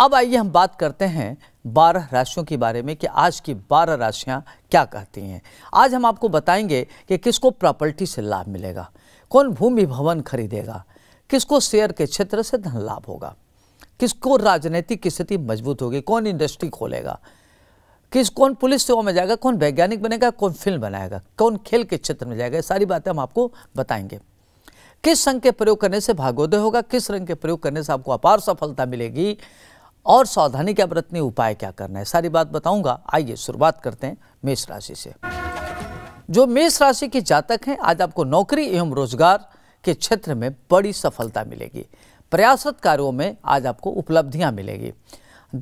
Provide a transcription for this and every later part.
अब आइए हम बात करते हैं बारह राशियों के बारे में कि आज की बारह राशियां क्या कहती हैं आज हम आपको बताएंगे कि किसको प्रॉपर्टी से लाभ मिलेगा कौन भूमि भवन खरीदेगा किसको शेयर के क्षेत्र से धन लाभ होगा किसको राजनीतिक स्थिति मजबूत होगी कौन इंडस्ट्री खोलेगा किस कौन पुलिस सेवा में जाएगा कौन वैज्ञानिक बनेगा कौन फिल्म बनाएगा कौन खेल के क्षेत्र में जाएगा सारी बातें हम आपको बताएंगे किस संघ के प्रयोग करने से भागोदय होगा किस रंग के प्रयोग करने से आपको अपार सफलता मिलेगी और सावधानी क्या बरतनी उपाय क्या करना है सारी बात बताऊंगा आइए शुरुआत करते हैं मेष राशि से जो मेष राशि के जातक हैं आज आपको नौकरी एवं रोजगार के क्षेत्र में बड़ी सफलता मिलेगी प्रयासरत कार्यों में आज आपको उपलब्धियां मिलेगी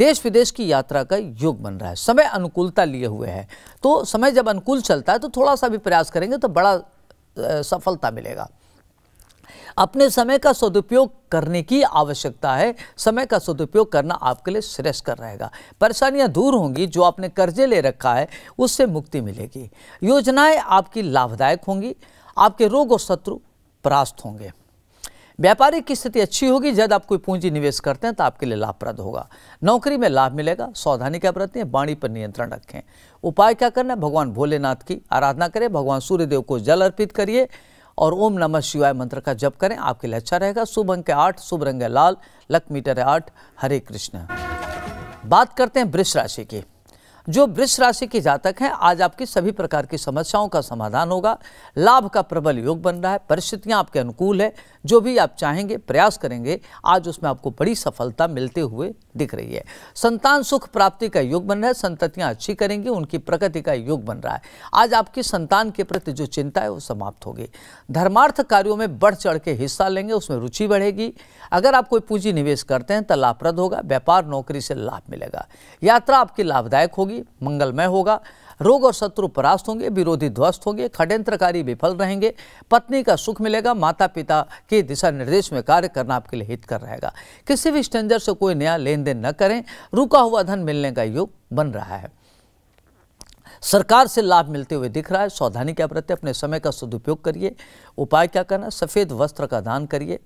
देश विदेश की यात्रा का योग बन रहा है समय अनुकूलता लिए हुए है तो समय जब अनुकूल चलता है तो थोड़ा सा भी प्रयास करेंगे तो बड़ा सफलता मिलेगा अपने समय का सदुपयोग करने की आवश्यकता है समय का सदुपयोग करना आपके लिए श्रेष्ठ कर रहेगा परेशानियां दूर होंगी जो आपने कर्जे ले रखा है उससे मुक्ति मिलेगी योजनाएं आपकी लाभदायक होंगी आपके रोग और शत्रु परास्त होंगे व्यापारिक की स्थिति अच्छी होगी जब आप कोई पूंजी निवेश करते हैं तो आपके लिए लाभप्रद होगा नौकरी में लाभ मिलेगा सावधानी क्या बरतें बाणी पर नियंत्रण रखें उपाय क्या करना भगवान भोलेनाथ की आराधना करें भगवान सूर्यदेव को जल अर्पित करिए और ओम नमः शिवाय मंत्र का जप करें आपके लिए अच्छा रहेगा शुभ अंक आठ शुभ रंग है लाल लक मीटर है आठ हरे कृष्ण बात करते हैं वृक्ष राशि की जो वृक्ष राशि के जातक हैं आज आपकी सभी प्रकार की समस्याओं का समाधान होगा लाभ का प्रबल योग बन रहा है परिस्थितियां आपके अनुकूल है जो भी आप चाहेंगे प्रयास करेंगे आज उसमें आपको बड़ी सफलता मिलते हुए दिख रही है संतान सुख प्राप्ति का योग बन रहा है संततियां अच्छी करेंगी उनकी प्रगति का योग बन रहा है आज आपकी संतान के प्रति जो चिंता है वो समाप्त होगी धर्मार्थ कार्यों में बढ़ चढ़ के हिस्सा लेंगे उसमें रुचि बढ़ेगी अगर आप कोई पूंजी निवेश करते हैं तो लाभप्रद होगा व्यापार नौकरी से लाभ मिलेगा यात्रा आपकी लाभदायक होगी होंगी मंगलमय होगा रोग और शत्रु परास्त होंगे विरोधी ध्वस्त होंगे खडेंत्रकारी विफल रहेंगे पत्नी का सुख मिलेगा माता पिता के दिशा निर्देश में कार्य करना आपके लिए हितकर रहेगा किसी भी स्टेंजर से कोई नया लेन देन न करें रुका हुआ धन मिलने का योग बन रहा है सरकार से लाभ मिलते हुए दिख रहा है सावधानी के प्रति अपने समय का सदुपयोग करिए उपाय क्या करना सफ़ेद वस्त्र का दान करिए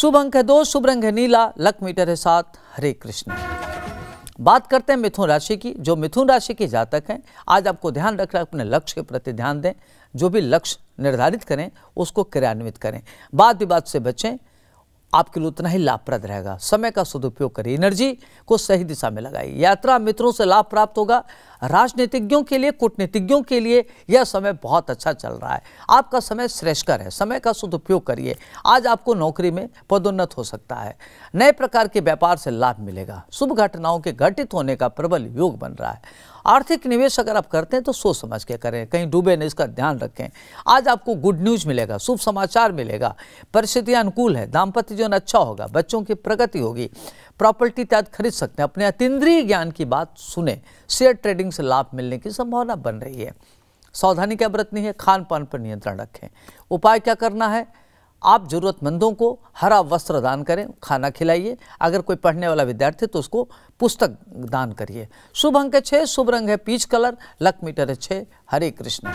शुभ अंक है दो शुभ रंग है नीला लक मीटर है सात हरे कृष्ण बात करते हैं मिथुन राशि की जो मिथुन राशि के जातक हैं आज आपको ध्यान रख अपने लक्ष्य के प्रति ध्यान दें जो भी लक्ष्य निर्धारित करें उसको क्रियान्वित करें बात विवाद से बचें आपके लिए उतना ही लाभप्रद रहेगा समय का सदुपयोग करिए एनर्जी को सही दिशा में लगाइए यात्रा मित्रों से लाभ प्राप्त होगा राजनीतिज्ञों के लिए कूटनीतिज्ञों के लिए यह समय बहुत अच्छा चल रहा है आपका समय श्रेष्ठकर है समय का सदुपयोग करिए आज आपको नौकरी में पदोन्नत हो सकता है नए प्रकार के व्यापार से लाभ मिलेगा शुभ घटनाओं के घटित होने का प्रबल योग बन रहा है आर्थिक निवेश अगर आप करते हैं तो सोच समझ के करें कहीं डूबे नहीं इसका ध्यान रखें आज आपको गुड न्यूज मिलेगा शुभ समाचार मिलेगा परिस्थितियां अनुकूल है दाम्पत्य जीवन अच्छा होगा बच्चों की प्रगति होगी प्रॉपर्टी इत्यादि खरीद सकते हैं अपने अतिद्रीय ज्ञान की बात सुने शेयर ट्रेडिंग से लाभ मिलने की संभावना बन रही है सावधानी क्या बरतनी है खान पान पर नियंत्रण रखें उपाय क्या करना है आप ज़रूरतमंदों को हरा वस्त्र दान करें खाना खिलाइए अगर कोई पढ़ने वाला विद्यार्थी तो उसको पुस्तक दान करिए शुभ अंक है छः शुभ रंग है पीच कलर लक मीटर है छः हरे कृष्ण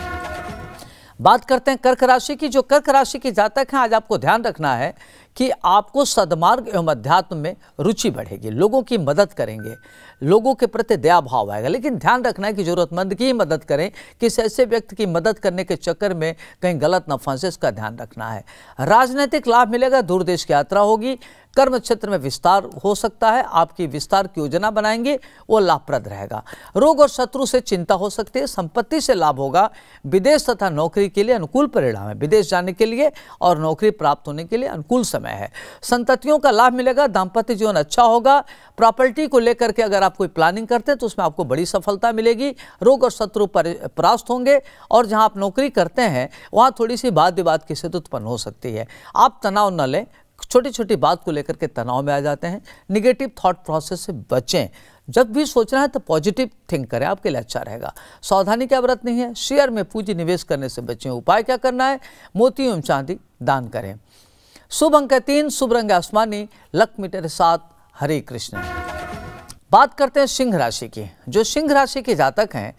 बात करते हैं कर्क राशि की जो कर्क राशि की जातक हैं आज आपको ध्यान रखना है कि आपको सदमार्ग एवं अध्यात्म में रुचि बढ़ेगी लोगों की मदद करेंगे लोगों के प्रति दया भाव आएगा लेकिन ध्यान रखना है कि ज़रूरतमंद की ही मदद करें किस ऐसे व्यक्ति की मदद करने के चक्कर में कहीं गलत न फंसे इसका ध्यान रखना है राजनीतिक लाभ मिलेगा दूर देश की यात्रा होगी कर्म क्षेत्र में विस्तार हो सकता है आपकी विस्तार की योजना बनाएंगे वो लाभप्रद रहेगा रोग और शत्रु से चिंता हो सकती है संपत्ति से लाभ होगा विदेश तथा नौकरी के लिए अनुकूल परिणाम है विदेश जाने के लिए और नौकरी प्राप्त होने के लिए अनुकूल समय है संततियों का लाभ मिलेगा दाम्पत्य जीवन अच्छा होगा प्रॉपर्टी को लेकर के अगर आप आप कोई प्लानिंग करते हैं तो उसमें आपको बड़ी सफलता मिलेगी रोग और शत्रु परास्त होंगे और जहां आप नौकरी करते हैं वहां थोड़ी सी बात विवाद की स्थिति उत्पन्न हो सकती है आप तनाव न लें छोटी छोटी बात को लेकर के तनाव में आ जाते हैं निगेटिव थाट प्रोसेस से बचें जब भी सोचना है तो पॉजिटिव थिंक करें आपके लिए अच्छा रहेगा सावधानी क्या व्रत नहीं है शेयर में पूंजी निवेश करने से बचें उपाय क्या करना है मोती एवं चांदी दान करें शुभ अंक तीन शुभ रंग आसमानी लक मीटर सात हरे कृष्ण बात करते हैं सिंह राशि की जो सिंह राशि के जातक हैं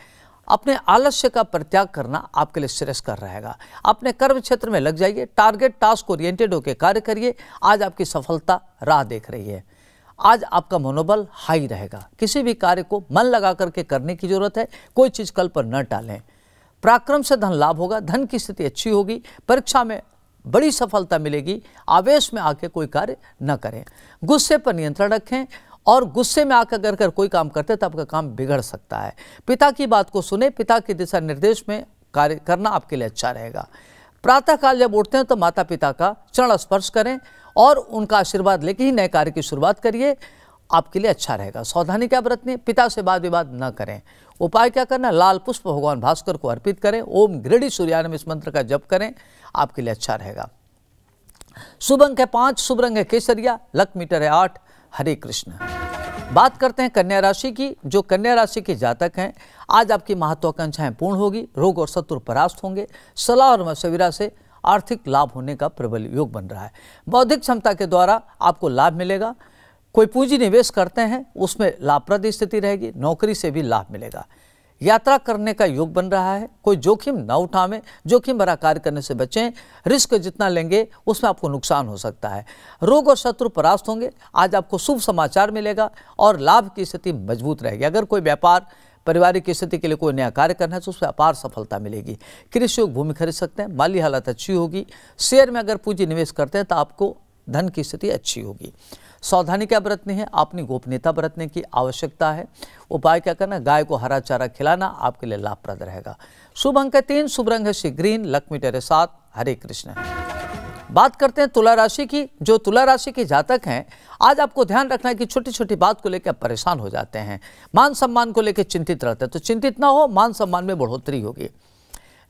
अपने आलस्य का परित्याग करना आपके लिए श्रेयस्कर रहेगा अपने कर्म क्षेत्र में लग जाइए टारगेट टास्क ओरिएंटेड होकर कार्य करिए आज आपकी सफलता राह देख रही है आज आपका मनोबल हाई रहेगा किसी भी कार्य को मन लगा करके करने की जरूरत है कोई चीज़ कल पर न टालें पराक्रम से धन लाभ होगा धन की स्थिति अच्छी होगी परीक्षा में बड़ी सफलता मिलेगी आवेश में आके कोई कार्य न करें गुस्से पर नियंत्रण रखें और गुस्से में आकर अगर कोई काम करते तो आपका काम बिगड़ सकता है पिता की बात को सुने पिता के दिशा निर्देश में कार्य करना आपके लिए अच्छा रहेगा प्रातःकाल जब उठते हैं तो माता पिता का चरण स्पर्श करें और उनका आशीर्वाद लेके ही नए कार्य की शुरुआत करिए आपके लिए अच्छा रहेगा सावधानी क्या बरतनी पिता से वाद विवाद न करें उपाय क्या करना लाल पुष्प भगवान भास्कर को अर्पित करें ओम ग्रीडी सूर्यानम इस मंत्र का जप करें आपके लिए अच्छा रहेगा शुभ अंक है पांच शुभ रंग है केसरिया लक मीटर है आठ हरे कृष्ण बात करते हैं कन्या राशि की जो कन्या राशि के जातक हैं आज आपकी महत्वाकांक्षाएं पूर्ण होगी रोग और शत्रु परास्त होंगे सलाह और मशविरा से आर्थिक लाभ होने का प्रबल योग बन रहा है बौद्धिक क्षमता के द्वारा आपको लाभ मिलेगा कोई पूंजी निवेश करते हैं उसमें लाभप्रद स्थिति रहेगी नौकरी से भी लाभ मिलेगा यात्रा करने का योग बन रहा है कोई जोखिम ना उठावें जोखिम भरा कार्य करने से बचें रिस्क जितना लेंगे उसमें आपको नुकसान हो सकता है रोग और शत्रु परास्त होंगे आज आपको शुभ समाचार मिलेगा और लाभ की स्थिति मजबूत रहेगी अगर कोई व्यापार पारिवारिक स्थिति के लिए कोई नया कार्य करना है तो उसमें अपार सफलता मिलेगी कृषि योग भूमि खरीद सकते हैं माली हालत अच्छी होगी शेयर में अगर पूंजी निवेश करते हैं तो आपको धन की स्थिति अच्छी होगी सावधानी क्या बरतनी है अपनी गोपनीयता बरतने की आवश्यकता है उपाय क्या करना गाय को हरा चारा खिलाना आपके लिए लाभप्रद रहेगा शुभ अंक तीन शुभ रंग है श्री ग्रीन लक्ष्मी टेरे साथ हरे कृष्ण बात करते हैं तुला राशि की जो तुला राशि के जातक हैं आज आपको ध्यान रखना है कि छोटी छोटी बात को लेकर परेशान हो जाते हैं मान सम्मान को लेकर चिंतित रहते हैं तो चिंतित ना हो मान सम्मान में बढ़ोतरी होगी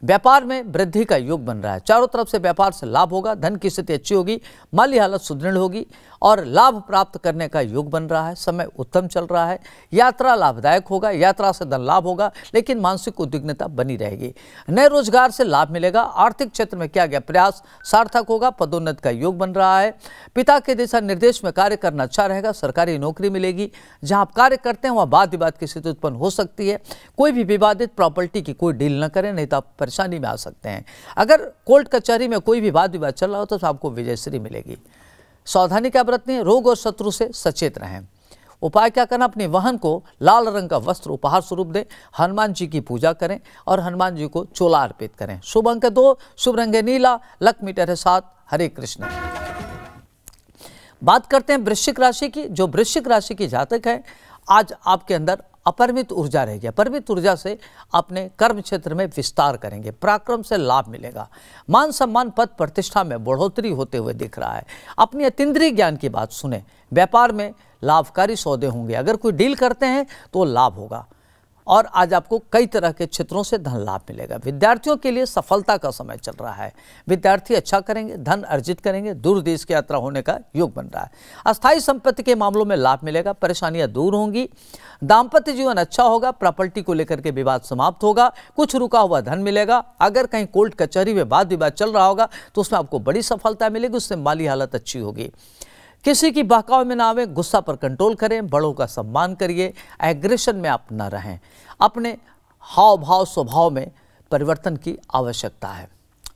व्यापार में वृद्धि का योग बन रहा है चारों तरफ से व्यापार से लाभ होगा धन की स्थिति अच्छी होगी माली हालत सुदृढ़ होगी और लाभ प्राप्त करने का योग बन रहा है समय उत्तम चल रहा है यात्रा लाभदायक होगा यात्रा से धन लाभ होगा लेकिन मानसिक उद्विग्नता बनी रहेगी नए रोजगार से लाभ मिलेगा आर्थिक क्षेत्र में किया गया प्रयास सार्थक होगा पदोन्नत का योग बन रहा है पिता के दिशा निर्देश में कार्य करना अच्छा रहेगा सरकारी नौकरी मिलेगी जहाँ आप कार्य करते हैं वहाँ वाद विवाद की स्थिति उत्पन्न हो सकती है कोई भी विवादित प्रॉपर्टी की कोई डील न करें नहीं तो आप परेशानी में आ सकते हैं अगर कोर्ट कचहरी में कोई भी वाद विवाद चल रहा हो तो, आपको विजयश्री मिलेगी सावधानी क्या बरतनी है रोग और शत्रु से सचेत रहें उपाय क्या करना अपने वाहन को लाल रंग का वस्त्र उपहार स्वरूप दें हनुमान जी की पूजा करें और हनुमान जी को चोला अर्पित करें शुभ अंक दो शुभ रंग नीला लक मीटर है सात हरे कृष्ण बात करते हैं वृश्चिक राशि की जो वृश्चिक राशि की जातक है आज आपके अंदर अपरिमित ऊर्जा रहेगी अपरिमित ऊर्जा से अपने कर्म क्षेत्र में विस्तार करेंगे पराक्रम से लाभ मिलेगा मान सम्मान पद प्रतिष्ठा में बढ़ोतरी होते हुए दिख रहा है अपनी अतिद्रीय ज्ञान की बात सुने व्यापार में लाभकारी सौदे होंगे अगर कोई डील करते हैं तो लाभ होगा और आज आपको कई तरह के क्षेत्रों से धन लाभ मिलेगा विद्यार्थियों के लिए सफलता का समय चल रहा है विद्यार्थी अच्छा करेंगे धन अर्जित करेंगे दूर देश की यात्रा होने का योग बन रहा है अस्थायी संपत्ति के मामलों में लाभ मिलेगा परेशानियां दूर होंगी दाम्पत्य जीवन अच्छा होगा प्रॉपर्टी को लेकर के विवाद समाप्त होगा कुछ रुका हुआ धन मिलेगा अगर कहीं कोर्ट कचहरी में वाद विवाद चल रहा होगा तो उसमें आपको बड़ी सफलता मिलेगी उससे माली हालत अच्छी होगी किसी की बहकाव में ना आवे गुस्सा पर कंट्रोल करें बड़ों का सम्मान करिए एग्रेशन में आप ना रहें अपने हाव भाव स्वभाव में परिवर्तन की आवश्यकता है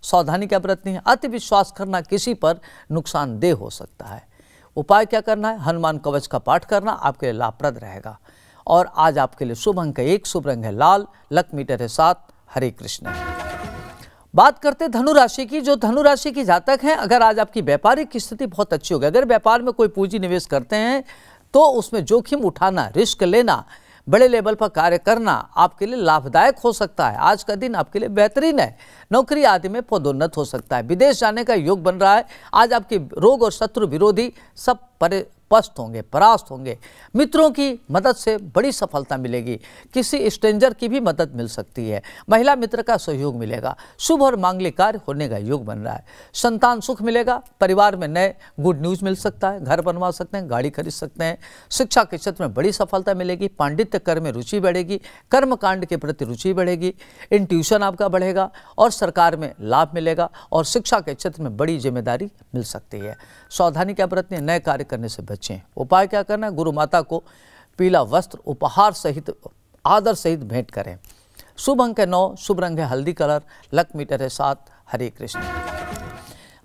सावधानी क्या बरतनी है अति विश्वास करना किसी पर नुकसानदेह हो सकता है उपाय क्या करना है हनुमान कवच का पाठ करना आपके लिए लाभप्रद रहेगा और आज आपके लिए शुभ अंक एक शुभ रंग है लाल लक मीटर है सात हरे कृष्ण बात करते धनु राशि की जो धनु राशि की जातक हैं अगर आज आपकी व्यापारिक स्थिति बहुत अच्छी होगी अगर व्यापार में कोई पूंजी निवेश करते हैं तो उसमें जोखिम उठाना रिस्क लेना बड़े लेवल पर कार्य करना आपके लिए लाभदायक हो सकता है आज का दिन आपके लिए बेहतरीन है नौकरी आदि में पदोन्नत हो सकता है विदेश जाने का योग बन रहा है आज आपके रोग और शत्रु विरोधी सब परे पस्त होंगे परास्त होंगे मित्रों की मदद से बड़ी सफलता मिलेगी किसी स्ट्रेंजर की भी मदद मिल सकती है महिला मित्र का सहयोग मिलेगा शुभ और मांगलिक कार्य होने का योग बन रहा है संतान सुख मिलेगा परिवार में नए गुड न्यूज़ मिल सकता है घर बनवा सकते हैं गाड़ी खरीद सकते हैं शिक्षा के क्षेत्र में बड़ी सफलता मिलेगी पांडित्य कर में रुचि बढ़ेगी कांड के प्रति रुचि बढ़ेगी इंट्यूशन आपका बढ़ेगा और सरकार में लाभ मिलेगा और शिक्षा के क्षेत्र में बड़ी जिम्मेदारी मिल सकती है सावधानी क्या बरतनी है नए कार्य करने से बचें उपाय क्या करना है गुरु माता को पीला वस्त्र उपहार सहित आदर सहित भेंट करें शुभ अंक है नौ शुभ रंग है हल्दी कलर लक मीटर है सात हरे कृष्ण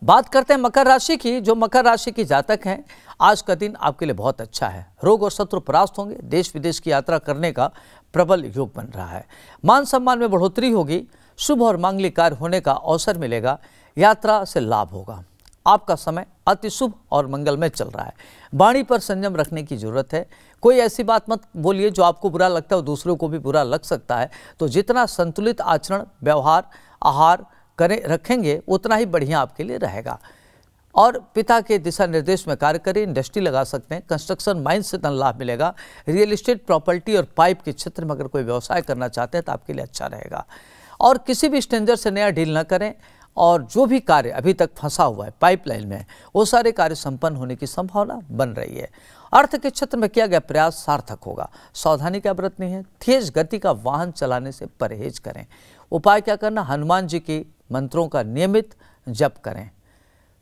बात करते हैं मकर राशि की जो मकर राशि की जातक हैं आज का दिन आपके लिए बहुत अच्छा है रोग और शत्रु परास्त होंगे देश विदेश की यात्रा करने का प्रबल योग बन रहा है मान सम्मान में बढ़ोतरी होगी शुभ और मांगलिक कार्य होने का अवसर मिलेगा यात्रा से लाभ होगा आपका समय अति शुभ और मंगलमय चल रहा है वाणी पर संयम रखने की जरूरत है कोई ऐसी बात मत बोलिए जो आपको बुरा लगता है और दूसरों को भी बुरा लग सकता है तो जितना संतुलित आचरण व्यवहार आहार करें रखेंगे उतना ही बढ़िया आपके लिए रहेगा और पिता के दिशा निर्देश में कार्य करें इंडस्ट्री लगा सकते हैं कंस्ट्रक्शन माइंड से धन लाभ मिलेगा रियल इस्टेट प्रॉपर्टी और पाइप के क्षेत्र में अगर कोई व्यवसाय करना चाहते हैं तो आपके लिए अच्छा रहेगा और किसी भी स्टेंजर से नया डील ना करें और जो भी कार्य अभी तक फंसा हुआ है पाइपलाइन में वो सारे कार्य संपन्न होने की संभावना बन रही है अर्थ के क्षेत्र में किया गया प्रयास सार्थक होगा सावधानी क्या बरतनी है तेज गति का वाहन चलाने से परहेज करें उपाय क्या करना हनुमान जी के मंत्रों का नियमित जप करें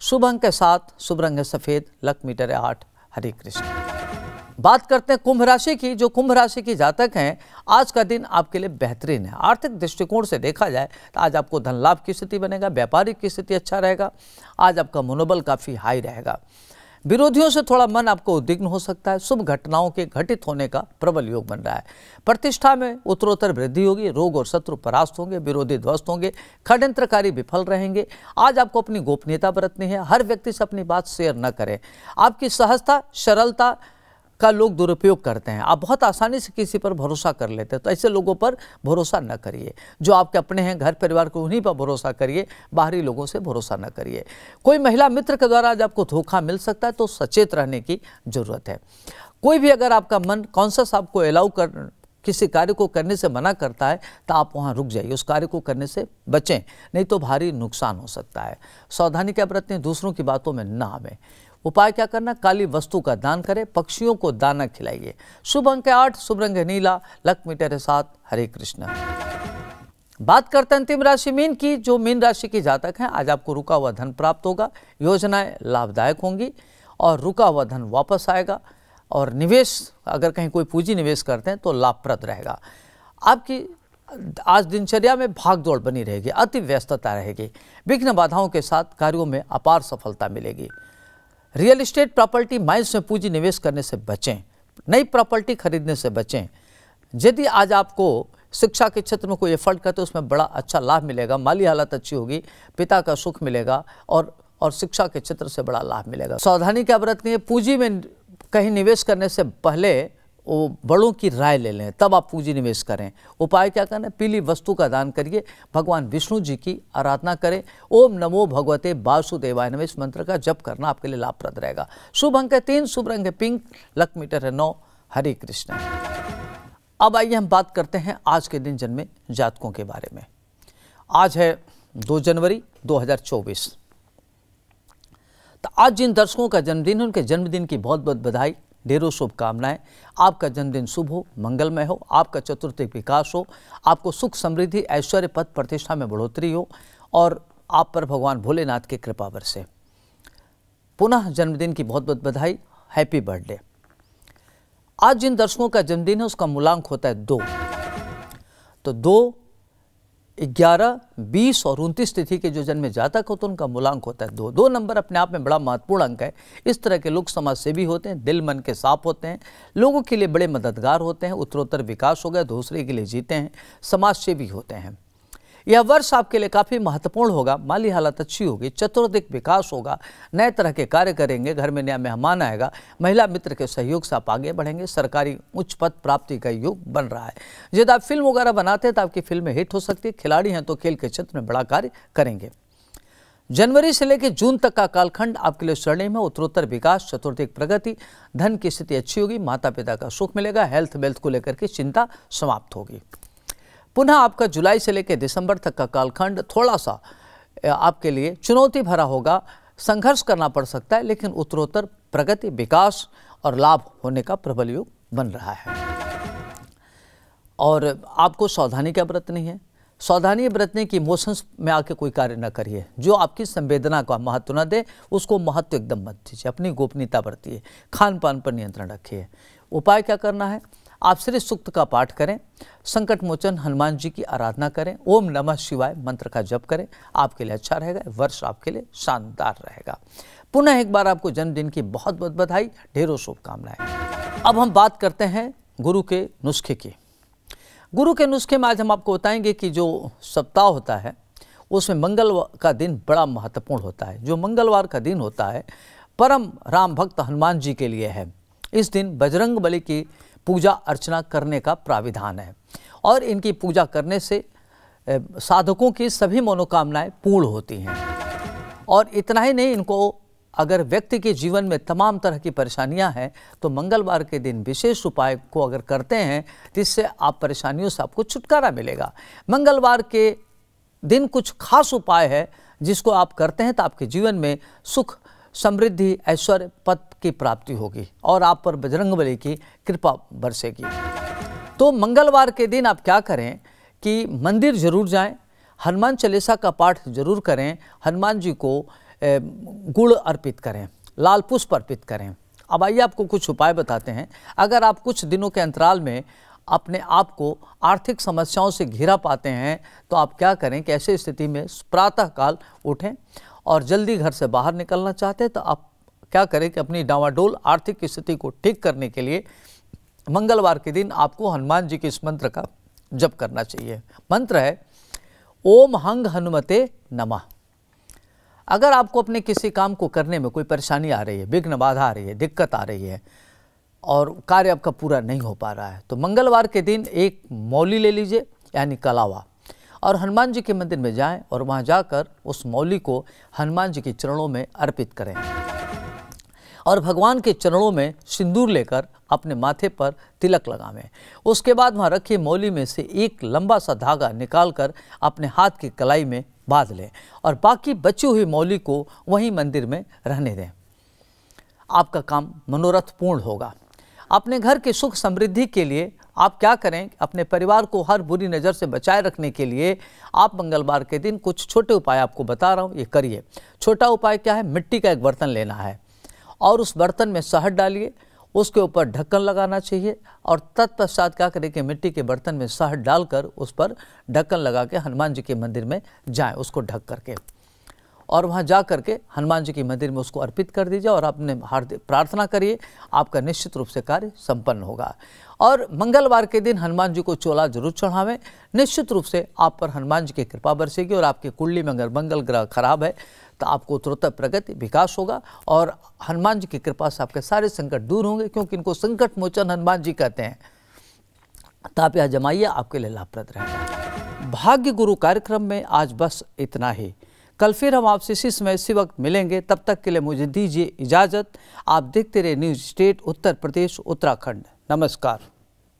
शुभ अंक के साथ शुभ रंग है सफ़ेद लक मीटर है आठ हरे कृष्ण बात करते हैं कुंभ राशि की जो कुंभ राशि की जातक हैं आज का दिन आपके लिए बेहतरीन है आर्थिक दृष्टिकोण से देखा जाए तो आज आपको धन लाभ की स्थिति बनेगा व्यापारिक की स्थिति अच्छा रहेगा आज आपका मनोबल काफ़ी हाई रहेगा विरोधियों से थोड़ा मन आपको उद्विग्न हो सकता है शुभ घटनाओं के घटित होने का प्रबल योग बन रहा है प्रतिष्ठा में उत्तरोत्तर वृद्धि होगी रोग और शत्रु परास्त होंगे विरोधी ध्वस्त होंगे खडयंत्रकारी विफल रहेंगे आज आपको अपनी गोपनीयता बरतनी है हर व्यक्ति से अपनी बात शेयर न करें आपकी सहजता सरलता का लोग दुरुपयोग करते हैं आप बहुत आसानी से किसी पर भरोसा कर लेते हैं तो ऐसे लोगों पर भरोसा न करिए जो आपके अपने हैं घर परिवार को उन्हीं पर भरोसा करिए बाहरी लोगों से भरोसा न करिए कोई महिला मित्र के द्वारा आज आपको धोखा मिल सकता है तो सचेत रहने की ज़रूरत है कोई भी अगर आपका मन कॉन्शस आपको अलाउ कर किसी कार्य को करने से मना करता है तो आप वहाँ रुक जाइए उस कार्य को करने से बचें नहीं तो भारी नुकसान हो सकता है सावधानी क्या बरतें दूसरों की बातों में ना आवें उपाय क्या करना काली वस्तु का दान करें पक्षियों को दाना खिलाइए शुभ अंक आठ शुभ रंग नीला मीटर है सात हरे कृष्ण बात करते हैं अंतिम राशि मीन की जो मीन राशि के जातक हैं आज आपको रुका हुआ धन प्राप्त होगा योजनाएं लाभदायक होंगी और रुका हुआ धन वापस आएगा और निवेश अगर कहीं कोई पूंजी निवेश करते हैं तो लाभप्रद रहेगा आपकी आज दिनचर्या में भागदौड़ बनी रहेगी अति व्यस्तता रहेगी विघ्न बाधाओं के साथ कार्यों में अपार सफलता मिलेगी रियल इस्टेट प्रॉपर्टी माइल्स में पूंजी निवेश करने से बचें नई प्रॉपर्टी खरीदने से बचें यदि आज आपको शिक्षा के क्षेत्र में कोई एफर्ट करते तो उसमें बड़ा अच्छा लाभ मिलेगा माली हालत अच्छी होगी पिता का सुख मिलेगा और और शिक्षा के क्षेत्र से बड़ा लाभ मिलेगा सावधानी क्या बरतनी है पूंजी में कहीं निवेश करने से पहले वो बड़ों की राय ले लें तब आप पूंजी निवेश करें उपाय क्या करना पीली वस्तु का दान करिए भगवान विष्णु जी की आराधना करें ओम नमो भगवते वासुदेवाय नम इस मंत्र का जप करना आपके लिए लाभप्रद रहेगा शुभ अंक है तीन शुभ रंग है पिंक लक मीटर है नौ हरे कृष्ण अब आइए हम बात करते हैं आज के दिन जन्मे जातकों के बारे में आज है दो जनवरी चौबीस तो आज जिन दर्शकों का जन्मदिन है उनके जन्मदिन की बहुत बहुत बधाई ढेरों शुभकामनाएं आपका जन्मदिन शुभ हो मंगलमय हो आपका चतुर्थिक विकास हो आपको सुख समृद्धि ऐश्वर्य पद प्रतिष्ठा में बढ़ोतरी हो और आप पर भगवान भोलेनाथ की कृपा बरसे पुनः जन्मदिन की बहुत बहुत बधाई हैप्पी बर्थडे आज जिन दर्शकों का जन्मदिन है उसका मूलांक होता है दो तो दो ग्यारह बीस और उनतीस तिथि के जो जन्म जातक होते हैं उनका मूलांक होता है दो दो नंबर अपने आप में बड़ा महत्वपूर्ण अंक है इस तरह के लोग समाज से भी होते हैं दिल मन के साफ होते हैं लोगों के लिए बड़े मददगार होते हैं उत्तरोत्तर विकास हो गया दूसरे के लिए जीते हैं समाज से भी होते हैं यह वर्ष आपके लिए काफ़ी महत्वपूर्ण होगा माली हालत अच्छी होगी चतुर्दिक विकास होगा नए तरह के कार्य करेंगे घर में नया मेहमान आएगा महिला मित्र के सहयोग से आप आगे बढ़ेंगे सरकारी उच्च पद प्राप्ति का योग बन रहा है यदि आप फिल्म वगैरह बनाते हैं तो आपकी फिल्म हिट हो सकती है खिलाड़ी हैं तो खेल के क्षेत्र में बड़ा कार्य करेंगे जनवरी से लेकर जून तक का कालखंड आपके लिए स्वर्णिम है उत्तरोत्तर विकास चतुर्थिक प्रगति धन की स्थिति अच्छी होगी माता पिता का सुख मिलेगा हेल्थ वेल्थ को लेकर के चिंता समाप्त होगी पुनः आपका जुलाई से लेकर दिसंबर तक का कालखंड थोड़ा सा आपके लिए चुनौती भरा होगा संघर्ष करना पड़ सकता है लेकिन उत्तरोत्तर प्रगति विकास और लाभ होने का प्रबल योग बन रहा है और आपको सावधानी क्या बरतनी है सावधानी बरतने की इमोशंस में आके कोई कार्य ना करिए जो आपकी संवेदना का महत्व ना दे उसको महत्व एकदम मत दीजिए अपनी गोपनीयता बरतिए खान पान पर नियंत्रण रखिए उपाय क्या करना है आप श्री सूक्त का पाठ करें संकट मोचन हनुमान जी की आराधना करें ओम नमः शिवाय मंत्र का जप करें आपके लिए अच्छा रहेगा वर्ष आपके लिए शानदार रहेगा पुनः एक बार आपको जन्मदिन की बहुत बहुत बधाई ढेरों शुभकामनाएं अब हम बात करते हैं गुरु के नुस्खे की गुरु के नुस्खे में आज हम आपको बताएंगे कि जो सप्ताह होता है उसमें मंगल का दिन बड़ा महत्वपूर्ण होता है जो मंगलवार का दिन होता है परम राम भक्त हनुमान जी के लिए है इस दिन बजरंग बली की पूजा अर्चना करने का प्राविधान है और इनकी पूजा करने से साधकों की सभी मनोकामनाएं पूर्ण होती हैं और इतना ही नहीं इनको अगर व्यक्ति के जीवन में तमाम तरह की परेशानियां हैं तो मंगलवार के दिन विशेष उपाय को अगर करते हैं जिससे इससे आप परेशानियों से आपको छुटकारा मिलेगा मंगलवार के दिन कुछ खास उपाय है जिसको आप करते हैं तो आपके जीवन में सुख समृद्धि ऐश्वर्य पद की प्राप्ति होगी और आप पर बजरंग बली की कृपा बरसेगी तो मंगलवार के दिन आप क्या करें कि मंदिर जरूर जाएं हनुमान चालीसा का पाठ जरूर करें हनुमान जी को गुड़ अर्पित करें लाल पुष्प अर्पित करें अब आइए आपको कुछ उपाय बताते हैं अगर आप कुछ दिनों के अंतराल में अपने आप को आर्थिक समस्याओं से घिरा पाते हैं तो आप क्या करें कि ऐसे स्थिति में प्रातःकाल उठें और जल्दी घर से बाहर निकलना चाहते हैं तो आप क्या करें कि अपनी डावाडोल आर्थिक स्थिति को ठीक करने के लिए मंगलवार के दिन आपको हनुमान जी के इस मंत्र का जप करना चाहिए मंत्र है ओम हंग हनुमते नमः अगर आपको अपने किसी काम को करने में कोई परेशानी आ रही है विघ्न बाधा आ रही है दिक्कत आ रही है और कार्य आपका पूरा नहीं हो पा रहा है तो मंगलवार के दिन एक मौली ले लीजिए यानी कलावा और हनुमान जी के मंदिर में जाएं और वहां जाकर उस मौली को हनुमान जी के चरणों में अर्पित करें और भगवान के चरणों में सिंदूर लेकर अपने माथे पर तिलक लगावें उसके बाद वहाँ रखी मौली में से एक लंबा सा धागा निकालकर अपने हाथ की कलाई में बांध लें और बाकी बची हुई मौली को वहीं मंदिर में रहने दें आपका काम मनोरथ पूर्ण होगा अपने घर के सुख समृद्धि के लिए आप क्या करें अपने परिवार को हर बुरी नज़र से बचाए रखने के लिए आप मंगलवार के दिन कुछ छोटे उपाय आपको बता रहा हूँ ये करिए छोटा उपाय क्या है मिट्टी का एक बर्तन लेना है और उस बर्तन में शहद डालिए उसके ऊपर ढक्कन लगाना चाहिए और तत्पश्चात क्या करें कि मिट्टी के बर्तन में शहद डालकर उस पर ढक्कन लगा के हनुमान जी के मंदिर में जाएं उसको ढक करके और वहाँ जा करके हनुमान जी के मंदिर में उसको अर्पित कर दीजिए और अपने हार्दिक प्रार्थना करिए आपका निश्चित रूप से कार्य संपन्न होगा और मंगलवार के दिन हनुमान जी को चोला जरूर चढ़ावें निश्चित रूप से आप पर हनुमान जी की कृपा बरसेगी और आपकी कुंडली में अगर मंगल ग्रह खराब है तो आपको तुरंत प्रगति विकास होगा और हनुमान जी की कृपा से आपके सारे संकट दूर होंगे क्योंकि इनको संकट मोचन हनुमान जी कहते हैं तो आप यह जमाइए आपके लिए लाभप्रद रहेगा भाग्य गुरु कार्यक्रम में आज बस इतना ही कल फिर हम आपसे इसी समय इसी वक्त मिलेंगे तब तक के लिए मुझे दीजिए इजाज़त आप देखते रहे न्यूज़ स्टेट उत्तर प्रदेश उत्तराखंड नमस्कार